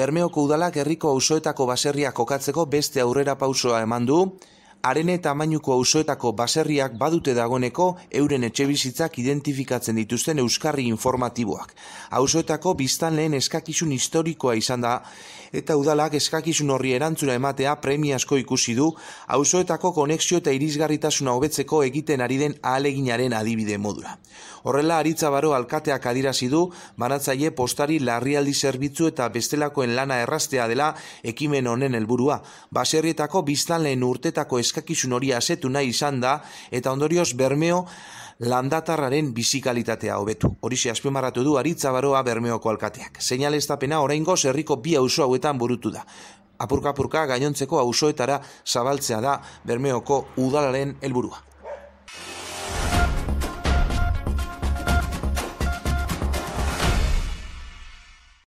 Bermeoko udalak herriko auzoetako baserria kokatzeko beste aurrera pausoa eman du, arene tamainuko auzoetako baserriak badute dagoneko euren etxebizitzak identifikatzen dituzten euskarri informatiboak. Auzoetako biztan lehen eskakizun historikoa izan da eta udalak eskakizun horri erantzuna ematea premiazko ikusi du auzoetako konexio eta irisgarritasuna hobetzeko egiten ari den ahaleginaren adibide modura. Horrela aritza baro alkateak adirazi du banatzaile postari larrialdi zerbitzu eta bestelakoen lana erraztea dela ekimen honen helburua. Baserrietako biztan lehen urtetako eskakizun hori azetu nahi izan da, eta ondorioz bermeo landatarraren bizikalitatea hobetu. Hori ze azpimarratu du aritzabaroa bermeoko alkateak. Seinal ez dapena oraingo zerriko bi auzo hauetan burutu da. Apurka-apurka gainontzeko auzoetara zabaltzea da bermeoko udalaren helburua.